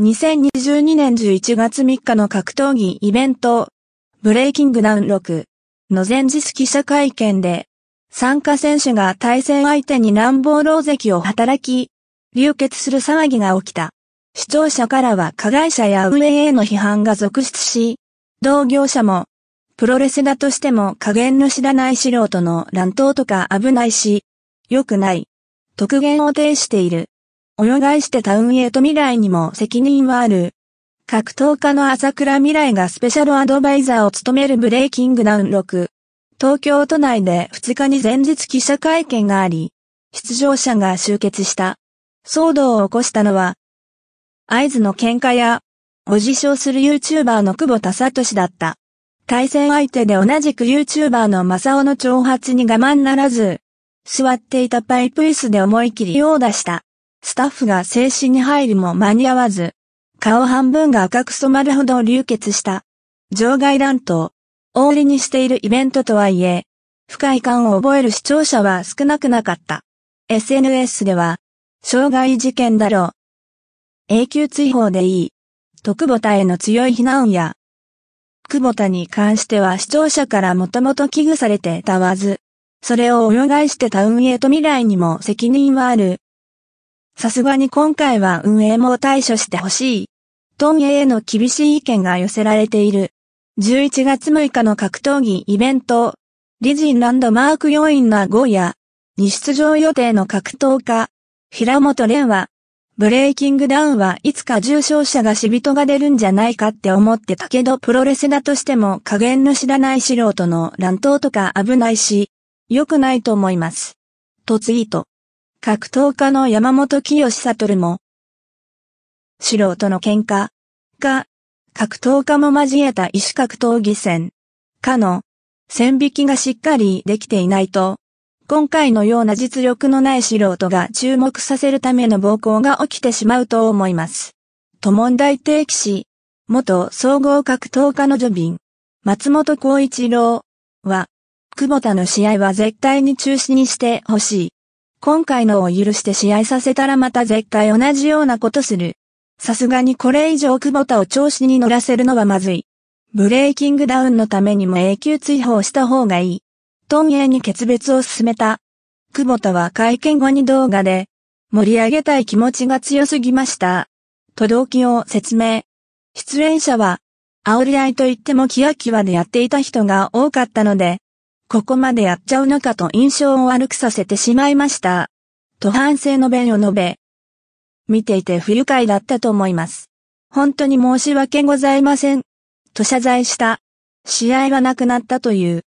2022年11月3日の格闘技イベント、ブレイキングダウン6の前日記者会見で、参加選手が対戦相手に乱暴狼石を働き、流血する騒ぎが起きた。視聴者からは加害者や運営への批判が続出し、同業者も、プロレスだとしても加減の知らない素人の乱闘とか危ないし、良くない。特言を呈している。泳がしてタウンへと未来にも責任はある。格闘家の朝倉未来がスペシャルアドバイザーを務めるブレイキングダウン6。東京都内で2日に前日記者会見があり、出場者が集結した。騒動を起こしたのは、合図の喧嘩や、お自称する YouTuber の久保田聡だった。対戦相手で同じく YouTuber の正雄の挑発に我慢ならず、座っていたパイプ椅子で思い切りオー出した。スタッフが静止に入るも間に合わず、顔半分が赤く染まるほど流血した。場外乱闘。大売りにしているイベントとはいえ、不快感を覚える視聴者は少なくなかった。SNS では、障害事件だろう。永久追放でいい。と保田への強い非難や、久保田に関しては視聴者からもともと危惧されてたわず、それを泳がしてた運営と未来にも責任はある。さすがに今回は運営も対処してほしい。トンへの厳しい意見が寄せられている。11月6日の格闘技イベント、リジンランドマーク要員な5や、に出場予定の格闘家、平本蓮は、ブレイキングダウンはいつか重症者が死人が出るんじゃないかって思ってたけどプロレスだとしても加減の知らない素人の乱闘とか危ないし、良くないと思います。とツイート。格闘家の山本清悟も、素人の喧嘩、が、格闘家も交えた医師格闘技戦、かの、線引きがしっかりできていないと、今回のような実力のない素人が注目させるための暴行が起きてしまうと思います。と問題提起し、元総合格闘家のジョビン、松本幸一郎は、久保田の試合は絶対に中止にしてほしい。今回のを許して試合させたらまた絶対同じようなことする。さすがにこれ以上久保田を調子に乗らせるのはまずい。ブレイキングダウンのためにも永久追放した方がいい。トンエに決別を進めた。久保田は会見後に動画で、盛り上げたい気持ちが強すぎました。と動機を説明。出演者は、煽り合いといってもキワキワでやっていた人が多かったので、ここまでやっちゃうのかと印象を悪くさせてしまいました。と反省の弁を述べ、見ていて不愉快だったと思います。本当に申し訳ございません。と謝罪した。試合はなくなったという。